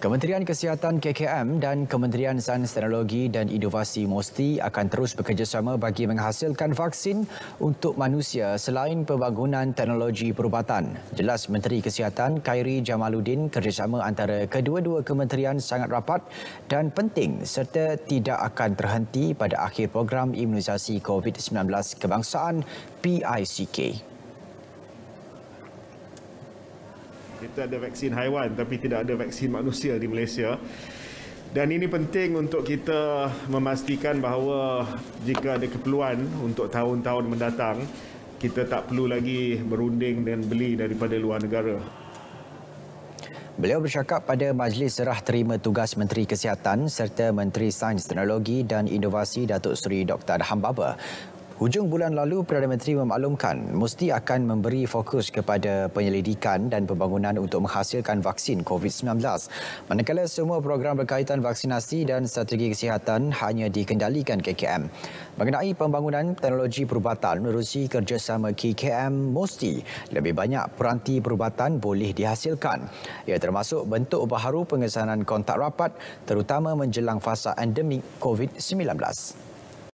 Kementerian Kesihatan KKM dan Kementerian Sains Teknologi dan Inovasi MOSTI akan terus bekerjasama bagi menghasilkan vaksin untuk manusia selain pembangunan teknologi perubatan. Jelas Menteri Kesihatan Khairi Jamaluddin kerjasama antara kedua-dua kementerian sangat rapat dan penting serta tidak akan terhenti pada akhir program imunisasi COVID-19 kebangsaan PICK. kita ada vaksin haiwan tapi tidak ada vaksin manusia di Malaysia. Dan ini penting untuk kita memastikan bahawa jika ada keperluan untuk tahun-tahun mendatang, kita tak perlu lagi berunding dan beli daripada luar negara. Beliau bercakap pada majlis serah terima tugas Menteri Kesihatan serta Menteri Sains Teknologi dan Inovasi Datuk Seri Dr. Adham Baba Hujung bulan lalu, Perdana Menteri memaklumkan mesti akan memberi fokus kepada penyelidikan dan pembangunan untuk menghasilkan vaksin COVID-19. Manakala semua program berkaitan vaksinasi dan strategi kesihatan hanya dikendalikan KKM. Mengenai pembangunan teknologi perubatan, menerusi kerjasama KKM mesti lebih banyak peranti perubatan boleh dihasilkan. Ia termasuk bentuk baharu pengesanan kontak rapat terutama menjelang fasa endemik COVID-19. 19.